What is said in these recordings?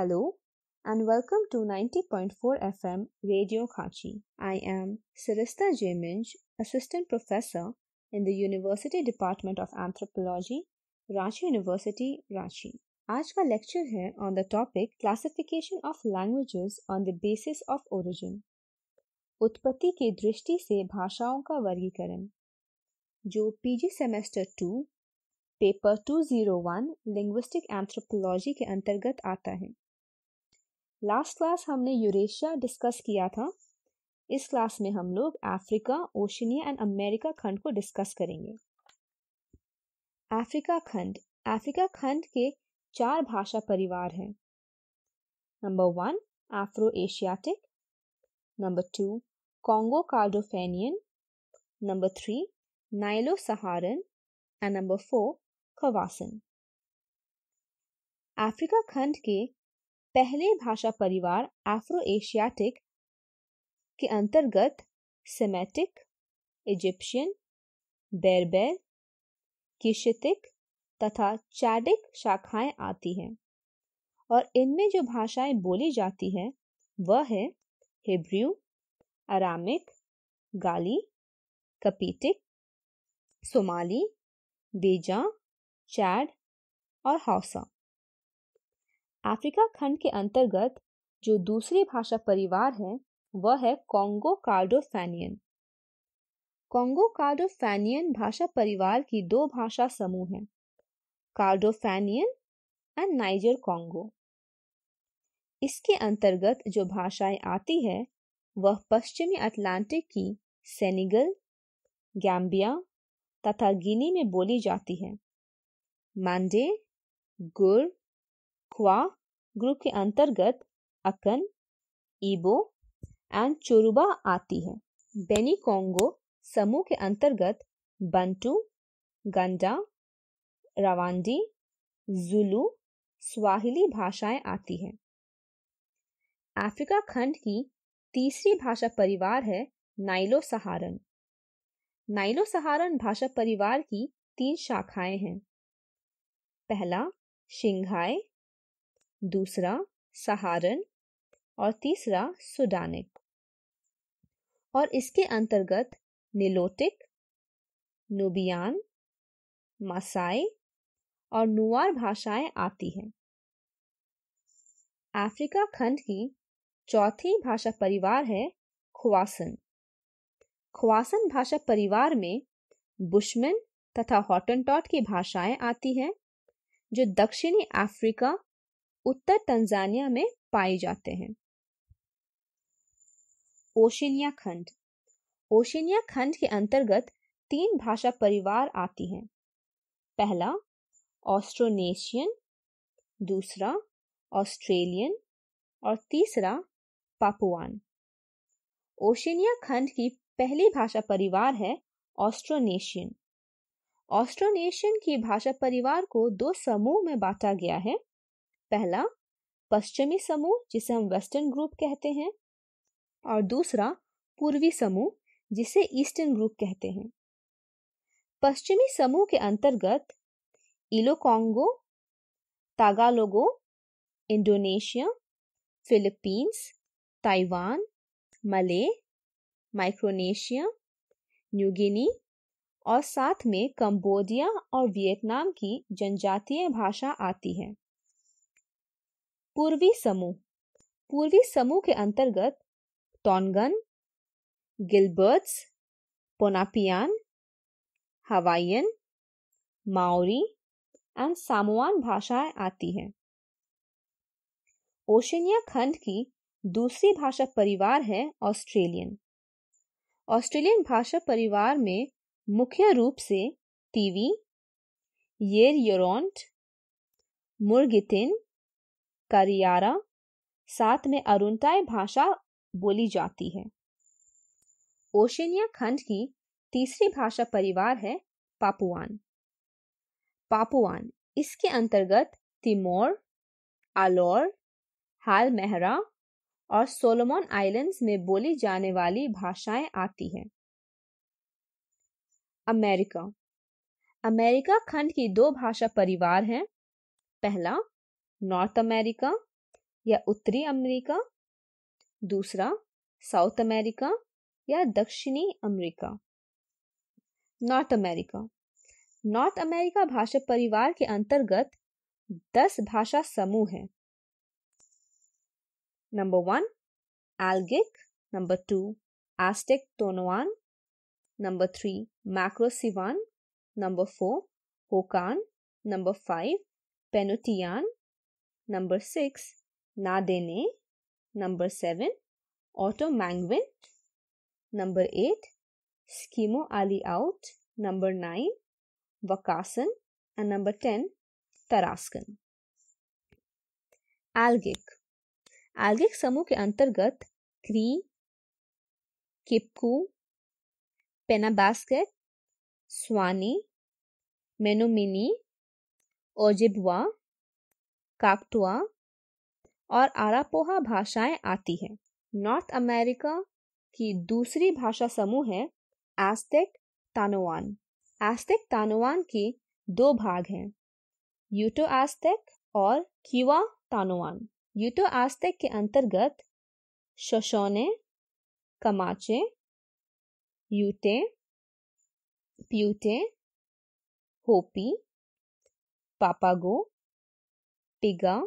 Hello and welcome to 90.4 FM Radio Khachi. I am Sarista J. Minj, Assistant Professor in the University Department of Anthropology, Ranchi University, Ranchi. आज का lecture है on the topic classification of languages on the basis of origin उत्पत्ति की दृष्टि से भाषाओं का वर्गीकरण जो PG semester two paper 201 linguistic anthropology के अंतर्गत आता है लास्ट क्लास हमने यूरेशिया डिस्कस किया था इस क्लास में हम लोग अफ्रीका ओशनिया एंड अमेरिका खंड को डिस्कस करेंगे अफ्रीका खंड अफ्रीका खंड के चार भाषा परिवार हैं number one Afro Asiatic number two Congo Kordofanian number three Nilo Saharan and number four Khoisan Africa खंड के पहले भाषा परिवार एफ्रो एशियाटिक के अंतर्गत सेमेटिक इजिप्शियन बेरबेर किशितिक तथा चैडिक शाखाएं आती हैं और इनमें जो भाषाएं बोली जाती हैं वह है Hebrew Aramaic Galla Coptic Somali Beja Chad और हौसा अफ्रीका खंड के अंतर्गत जो दूसरी भाषा परिवार है वह है कॉन्गो कार्डोफैनियन कॉन्गो कार्डोफैनियन भाषा परिवार की दो भाषा समूह हैं कार्डोफैनियन एंड नाइजर कॉन्गो इसके अंतर्गत जो भाषाएं आती है वह पश्चिमी अटलांटिक की सेनेगल गैम्बिया तथा गिनी में बोली जाती है मांडे गुर ख्वा ग्रुप के अंतर्गत अकन ईबो एंड चोरुबा आती है बेनी कोंगो समूह के अंतर्गत बंटू गंडा रवांडी जुलू स्वाहिली भाषाएं आती हैं अफ्रीका खंड की तीसरी भाषा परिवार है नाइलो सहारन नाइलो सहारन भाषा परिवार की तीन शाखाएं हैं पहला शिंघाई दूसरा सहारन और तीसरा सुडानिक और इसके अंतर्गत निलोटिक नुबियान मसाई और नुआर भाषाएं आती हैं अफ्रीका खंड की चौथी भाषा परिवार है ख्वासन ख्वासन भाषा परिवार में बुशमैन तथा हॉटनटॉट की भाषाएं आती हैं जो दक्षिणी अफ्रीका उत्तर तंजानिया में पाए जाते हैं ओशिनिया खंड ओशिनिया खंड के अंतर्गत तीन भाषा परिवार आती हैं पहला ऑस्ट्रोनेशियन दूसरा ऑस्ट्रेलियन और तीसरा पापुआन ओशिनिया खंड की पहली भाषा परिवार है ऑस्ट्रोनेशियन ऑस्ट्रोनेशियन की भाषा परिवार को दो समूह में बांटा गया है पहला पश्चिमी समूह जिसे हम वेस्टर्न ग्रुप कहते हैं और दूसरा पूर्वी समूह जिसे ईस्टर्न ग्रुप कहते हैं पश्चिमी समूह के अंतर्गत इलोकोंगो Tagalog Indonesia Philippines Taiwan Malay Micronesia New Guinea और साथ में कंबोडिया और वियतनाम की जनजातीय भाषा आती है पूर्वी समूह पूर्वी समूह के अंतर्गत Tongan Gilberts Ponapean Hawaiian Maori and Samoan भाषाएं आती हैं ओशनिया खंड की दूसरी भाषा परिवार है ऑस्ट्रेलियन ऑस्ट्रेलियन भाषा परिवार में मुख्य रूप से टीवी येर मुर्गितिन करियारा साथ में अरुणताई भाषा बोली जाती है ओशनिया खंड की तीसरी भाषा परिवार है पापुआन पापुआन इसके अंतर्गत तिमोर आलोर हाल मेहरा और सोलोमोन आइलैंड्स में बोली जाने वाली भाषाएं आती हैं अमेरिका अमेरिका खंड की दो भाषा परिवार हैं पहला नॉर्थ अमेरिका या उत्तरी अमेरिका दूसरा साउथ अमेरिका या दक्षिणी America North America North America भाषा परिवार के अंतर्गत दस भाषा समूह हैं number one Algic number two Aztec Tanoan number three Macro Siouan number four Hokan number five Penutian number six Na Dene number seven Oto number eight Eskimo Aleut number nine Wakashan and number ten tarascan Algic Algic समूह के अंतर्गत क्री किपकू पेनाबास्केट स्वानी मेनोमिनी ओजिबुआ काकटुआ और आरापोहा भाषाएं आती हैं north America की दूसरी भाषा समूह है एस्टेक तानोवान एस्टेक तानोवान की दो भाग हैं यूटो एस्टेक और क्यूआ तानोवान यूटो एस्टेक के अंतर्गत शोशोने कमाचे यूटे प्यूटे होपी पापागो Piga,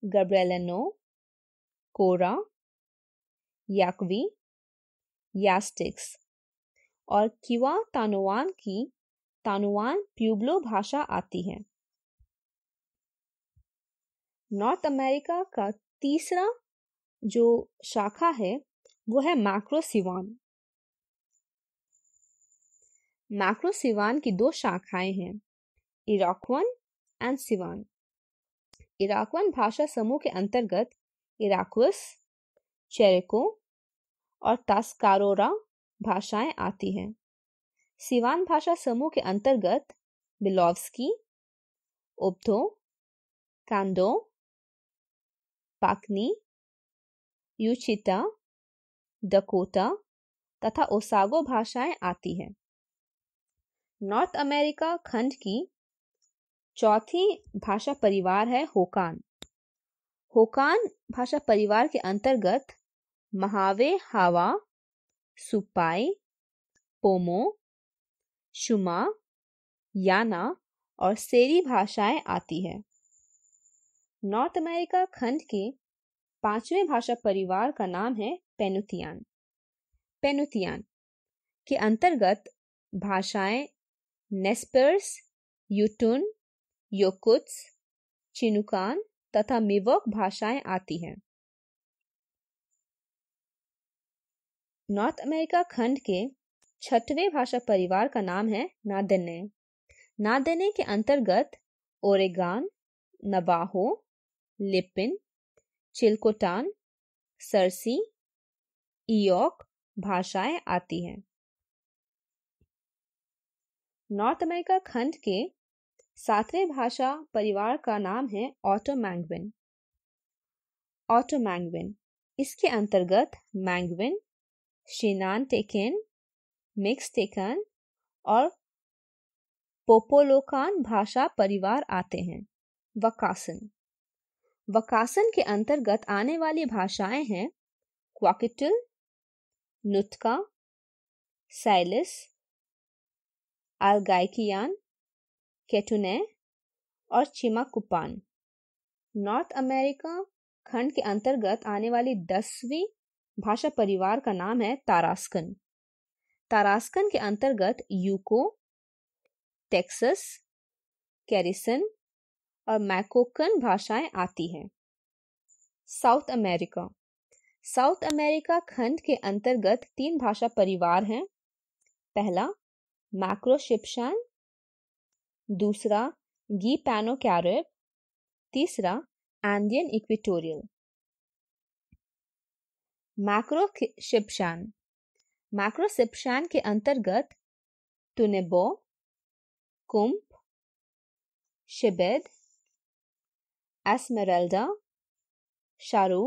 Gabrielano, Cora, Yakvi, Yastix और किवा तानुवान की तानुवान प्यूब्लो भाषा आती है नॉर्थ अमेरिका का तीसरा जो शाखा है वो है मैक्रोसिवान मैक्रोसिवान की दो शाखाएं हैं इराकवन एंड सिवान इराकवन भाषा समूह के अंतर्गत इराकुस चेरेको और तास्कारोरा भाषाएं आती हैं सिवान भाषा समूह के अंतर्गत बिलोवस्की ओब्धो कांडो पाकनी यूचिता डकोटा तथा ओसागो भाषाएं आती हैं नॉर्थ अमेरिका खंड की चौथी भाषा परिवार है होकान होकान भाषा परिवार के अंतर्गत महावे हावा सुपाई पोमो शुमा याना और सेरी भाषाएं आती है नॉर्थ अमेरिका खंड के पांचवें भाषा परिवार का नाम है पेनुतियान पेनुतियान के अंतर्गत भाषाएं नेस्पर्स यूटून योकुत्स चिनुकान तथा मिवोक भाषाएं आती हैं नॉर्थ अमेरिका खंड के छठवें भाषा परिवार का नाम है नादेने नादेने के अंतर्गत ओरेगान नबाहो लिपिन चिलकोटान सरसी इयोक भाषाएं आती हैं नॉर्थ अमेरिका खंड के सातवें भाषा परिवार का नाम है ऑटो मैंगविन इसके अंतर्गत मैंगविन शिनान टेकिन मिक्स टेकन और पोपोलोकान भाषा परिवार आते हैं वकासन वकासन के अंतर्गत आने वाली भाषाएं हैं क्वाकिटल नुतका साइलिस अलगाइकियान केटुने और चिमाकुपान नॉर्थ अमेरिका खंड के अंतर्गत आने वाली दसवीं भाषा परिवार का नाम है तारास्कन तारास्कन के अंतर्गत यूको टेक्सस कैरिसन और मैकोकन भाषाएं आती हैं साउथ अमेरिका साउथ अमेरिका खंड के अंतर्गत तीन भाषा परिवार हैं पहला मैक्रोशिपशान दूसरा गी पैनो कैरब तीसरा Andean Equatorial Macro Chibchan Macro Chibchan के अंतर्गत तुनेबो कुंभ शिबेद एसमेरल्डा शारू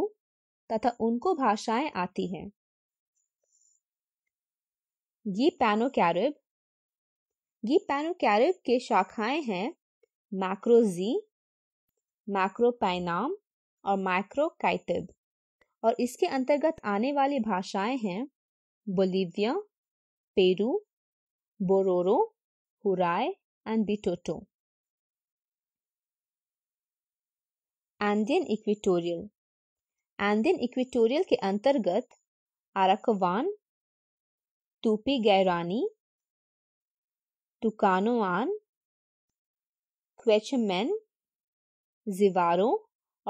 तथा उनको भाषाएं आती हैं गी पैनो कैरब ये पैनोकैरिब के शाखाएं हैं मैक्रोजी मैक्रोपाइनाम और माइक्रोकाइटिब और इसके अंतर्गत आने वाली भाषाएं हैं बोलीविया पेरू बोरोरो हुराय and Witoto Andean Equatorial Andean Equatorial के अंतर्गत आरकवान तूपी गैरानी टुकानोआन क्वेचमैन जिवारों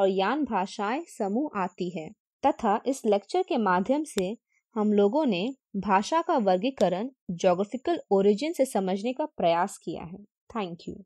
और यान भाषाएं समूह आती है तथा इस लेक्चर के माध्यम से हम लोगों ने भाषा का वर्गीकरण जोग्राफिकल ओरिजिन से समझने का प्रयास किया है थैंक यू